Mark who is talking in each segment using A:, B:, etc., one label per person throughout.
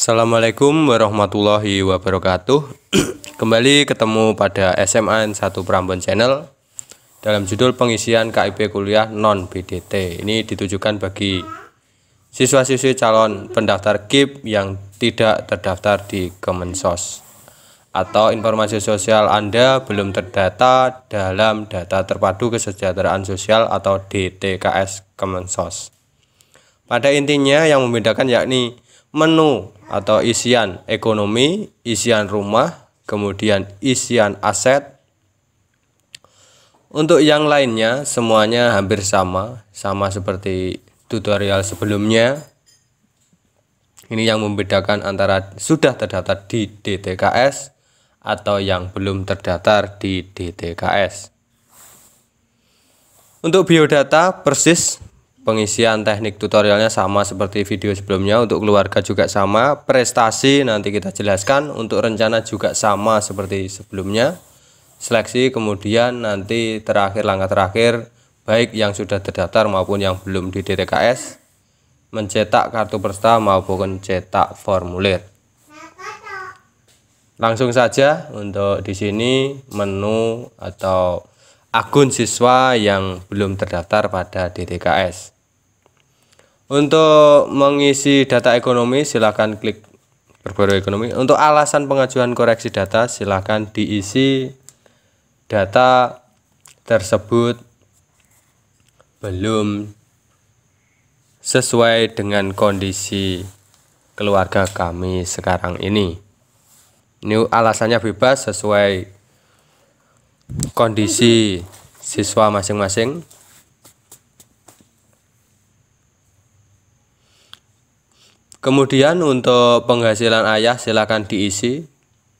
A: Assalamualaikum warahmatullahi wabarakatuh Kembali ketemu pada SMA N 1 Prambon Channel Dalam judul pengisian KIP kuliah non-BDT Ini ditujukan bagi siswa-siswi calon pendaftar KIP yang tidak terdaftar di Kemensos Atau informasi sosial Anda belum terdata dalam data terpadu kesejahteraan sosial atau DTKS Kemensos Pada intinya yang membedakan yakni menu atau isian ekonomi, isian rumah, kemudian isian aset. Untuk yang lainnya semuanya hampir sama, sama seperti tutorial sebelumnya. Ini yang membedakan antara sudah terdaftar di DTKS atau yang belum terdaftar di DTKS. Untuk biodata persis Pengisian teknik tutorialnya sama seperti video sebelumnya Untuk keluarga juga sama Prestasi nanti kita jelaskan Untuk rencana juga sama seperti sebelumnya Seleksi kemudian nanti terakhir langkah terakhir Baik yang sudah terdaftar maupun yang belum di DTKS Mencetak kartu peserta maupun cetak formulir Langsung saja untuk di sini menu atau akun siswa yang belum terdaftar pada DTKS. Untuk mengisi data ekonomi silahkan klik berburu ekonomi. Untuk alasan pengajuan koreksi data silahkan diisi data tersebut belum sesuai dengan kondisi keluarga kami sekarang ini. Ini alasannya bebas sesuai kondisi siswa masing-masing. Kemudian untuk penghasilan ayah silakan diisi.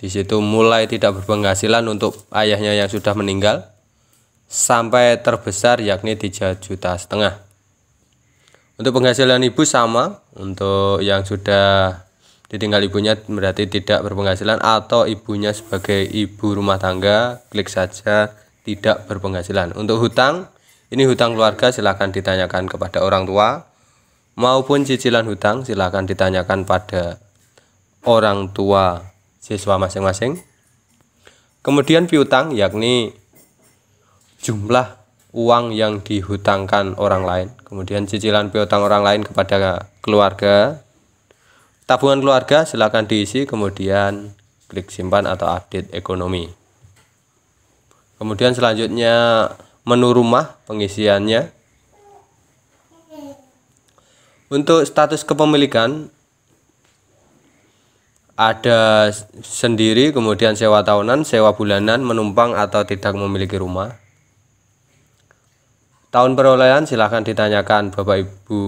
A: Di situ mulai tidak berpenghasilan untuk ayahnya yang sudah meninggal sampai terbesar yakni 3 juta setengah. Untuk penghasilan ibu sama untuk yang sudah ditinggal ibunya berarti tidak berpenghasilan atau ibunya sebagai ibu rumah tangga klik saja tidak berpenghasilan. Untuk hutang ini hutang keluarga silakan ditanyakan kepada orang tua maupun cicilan hutang silahkan ditanyakan pada orang tua siswa masing-masing. Kemudian piutang yakni jumlah uang yang dihutangkan orang lain. Kemudian cicilan piutang orang lain kepada keluarga. Tabungan keluarga silahkan diisi kemudian klik simpan atau update ekonomi. Kemudian selanjutnya menu rumah pengisiannya untuk status kepemilikan ada sendiri, kemudian sewa tahunan, sewa bulanan, menumpang atau tidak memiliki rumah. Tahun perolehan silahkan ditanyakan Bapak Ibu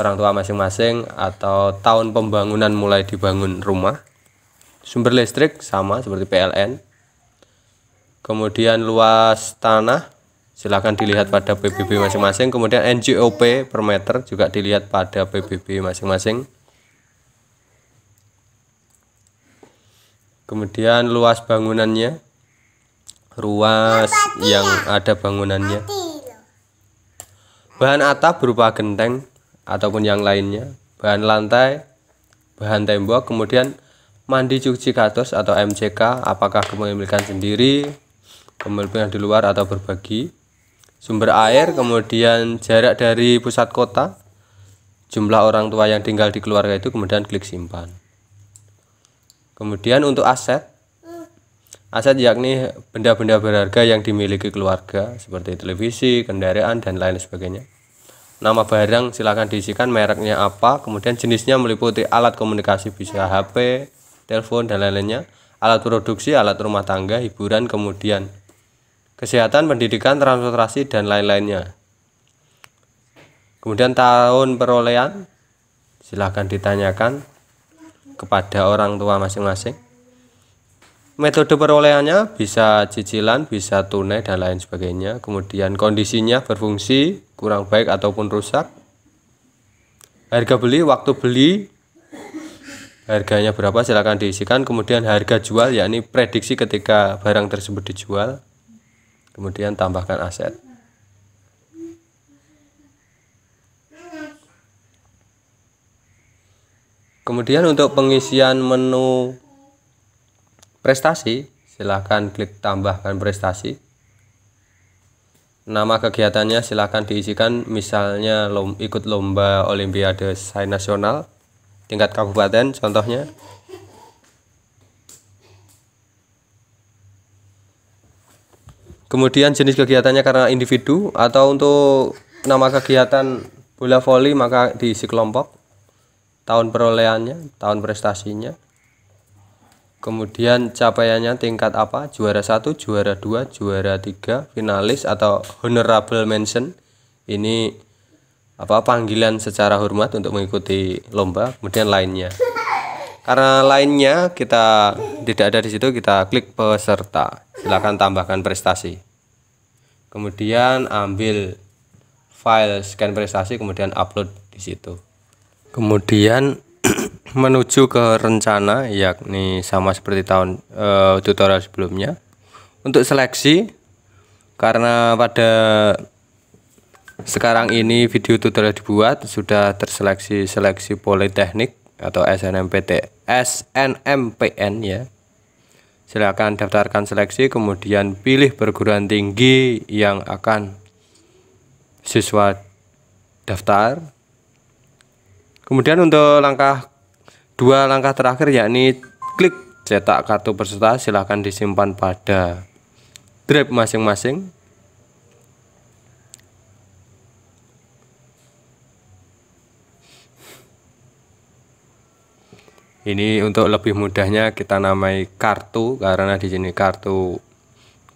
A: orang tua masing-masing atau tahun pembangunan mulai dibangun rumah. Sumber listrik sama seperti PLN. Kemudian luas tanah silahkan dilihat pada PBB masing-masing kemudian NGOP per meter juga dilihat pada PBB masing-masing kemudian luas bangunannya ruas ya. yang ada bangunannya bahan atap berupa genteng ataupun yang lainnya bahan lantai bahan tembok kemudian mandi cuci katos atau MCK apakah kepemilikan sendiri kepemilikan di luar atau berbagi sumber air, kemudian jarak dari pusat kota, jumlah orang tua yang tinggal di keluarga itu, kemudian klik simpan. Kemudian untuk aset, aset yakni benda-benda berharga yang dimiliki keluarga seperti televisi, kendaraan, dan lain sebagainya. Nama barang silakan diisikan mereknya apa, kemudian jenisnya meliputi alat komunikasi bisa HP, telepon, dan lain-lainnya, alat produksi, alat rumah tangga, hiburan, kemudian kesehatan, pendidikan, transportasi, dan lain-lainnya. Kemudian tahun perolehan, silahkan ditanyakan kepada orang tua masing-masing. Metode perolehannya bisa cicilan, bisa tunai, dan lain sebagainya. Kemudian kondisinya berfungsi, kurang baik ataupun rusak. Harga beli, waktu beli, harganya berapa silahkan diisikan kemudian harga jual yakni prediksi ketika barang tersebut dijual kemudian tambahkan aset kemudian untuk pengisian menu prestasi silakan klik tambahkan prestasi nama kegiatannya silakan diisikan misalnya ikut lomba olimpiade sains nasional tingkat kabupaten contohnya Kemudian jenis kegiatannya karena individu atau untuk nama kegiatan bola voli maka diisi kelompok. Tahun perolehannya, tahun prestasinya. Kemudian capaiannya tingkat apa? Juara 1, juara 2, juara 3, finalis atau honorable mention. Ini apa panggilan secara hormat untuk mengikuti lomba, kemudian lainnya. Karena lainnya kita tidak ada di situ, kita klik peserta. silahkan tambahkan prestasi. Kemudian ambil file scan prestasi kemudian upload di situ. Kemudian menuju ke rencana yakni sama seperti tahun e, tutorial sebelumnya. Untuk seleksi karena pada sekarang ini video tutorial dibuat sudah terseleksi seleksi politeknik atau SNMPT SNMPN ya silakan daftarkan seleksi kemudian pilih perguruan tinggi yang akan siswa daftar kemudian untuk langkah dua langkah terakhir yakni klik cetak kartu peserta silakan disimpan pada drive masing-masing Ini untuk lebih mudahnya kita namai kartu karena di sini kartu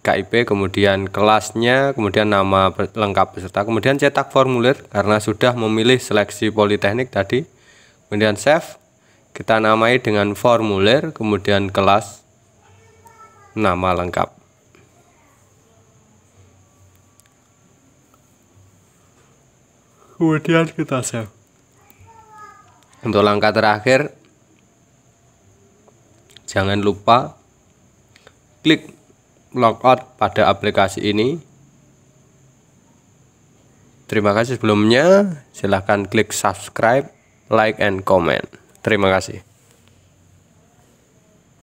A: KIP, kemudian kelasnya, kemudian nama lengkap peserta, kemudian cetak formulir karena sudah memilih seleksi politeknik tadi. Kemudian save, kita namai dengan formulir, kemudian kelas, nama lengkap. Kemudian kita save. Untuk langkah terakhir, Jangan lupa klik logout pada aplikasi ini. Terima kasih sebelumnya. Silahkan klik subscribe, like, and comment. Terima kasih.